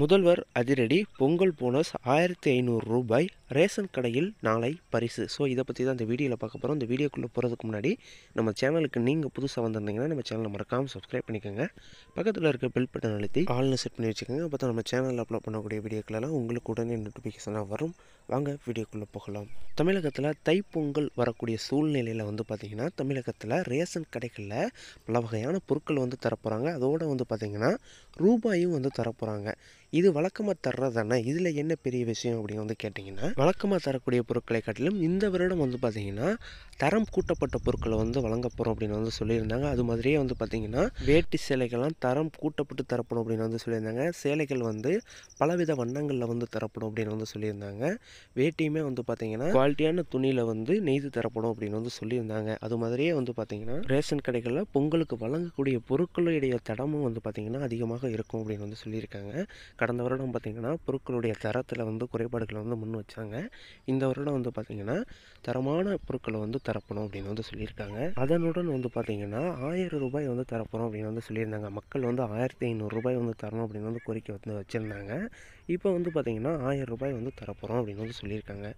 முதல்வர் அதிரடி பொங்கல் போனஸ் ஆயிரத்தி ஐநூறு ரூபாய் ரேஷன் கடையில் நாளை பரிசு ஸோ இதை பற்றி தான் இந்த வீடியோவில் பார்க்க போகிறோம் இந்த வீடியோக்குள்ளே போகிறதுக்கு முன்னாடி நம்ம சேனலுக்கு நீங்கள் புதுசாக வந்திருந்தீங்கன்னா நம்ம சேனலை மறக்காமல் சப்ஸ்கிரைப் பண்ணிக்கோங்க பக்கத்தில் இருக்க பெல் பட்டன் அழுத்தி ஆல்னு செட் பண்ணி வச்சுக்கோங்க அப்போ தான் நம்ம சேனலில் அப்லோட் பண்ணக்கூடிய வீடியோக்களெல்லாம் உங்களுக்கு உடனே நோட்டிஃபிகேஷனாக வரும் வாங்க வீடியோக்குள்ளே போகலாம் தமிழகத்தில் தைப்பொங்கல் வரக்கூடிய சூழ்நிலையில் வந்து பார்த்திங்கன்னா தமிழகத்தில் ரேஷன் கடைகளில் பல வகையான பொருட்கள் வந்து தரப்போகிறாங்க அதோடு வந்து பார்த்திங்கன்னா ரூபாயும் வந்து தரப்போகிறாங்க இது வழக்கமாக தர்றதானே இதில் என்ன பெரிய விஷயம் அப்படின்னு வந்து கேட்டிங்கன்னா வழக்கமாக தரக்கூடிய பொருட்களை காட்டிலும் இந்த வருடம் வந்து பார்த்தீங்கன்னா தரம் கூட்டப்பட்ட பொருட்களை வந்து வழங்க போகிறோம் அப்படின்னு வந்து சொல்லியிருந்தாங்க அது மாதிரியே வந்து பார்த்தீங்கன்னா வேட்டி சேலைகள்லாம் தரம் கூட்டப்பட்டு தரப்படும் அப்படின்னு வந்து சொல்லியிருந்தாங்க சேலைகள் வந்து பலவித வண்ணங்களில் வந்து தரப்படும் அப்படின்னு வந்து சொல்லியிருந்தாங்க வேட்டியுமே வந்து பார்த்திங்கன்னா குவாலிட்டியான துணியில் வந்து நெய்து தரப்படும் அப்படின்னு வந்து சொல்லியிருந்தாங்க அது மாதிரியே வந்து பார்த்திங்கன்னா ரேஷன் கடைகளில் பொங்கலுக்கு வழங்கக்கூடிய பொருட்களுடைய தடமும் வந்து பார்த்தீங்கன்னா அதிகமாக இருக்கும் அப்படின்னு வந்து சொல்லியிருக்காங்க கடந்த வருடம் பார்த்திங்கன்னா பொருட்களுடைய தரத்தில் வந்து குறைபாடுகளை வந்து முன் வச்சாங்க இந்த வருடம் வந்து பார்த்திங்கன்னா தரமான பொருட்களை வந்து தரப்படும் அப்படின்னு வந்து சொல்லியிருக்காங்க அதனுடன் வந்து பார்த்திங்கன்னா ஆயிரம் ரூபாய் வந்து தரப்போகிறோம் அப்படின்னு வந்து சொல்லியிருந்தாங்க மக்கள் வந்து ஆயிரத்தி ஐநூறுரூபாய் வந்து தரணும் அப்படின்னு வந்து கோரிக்கை வந்து வச்சுருந்தாங்க இப்போ வந்து பார்த்திங்கன்னா ஆயிரம் ரூபாய் வந்து தரப்போகிறோம் அப்படின்னு வந்து சொல்லியிருக்காங்க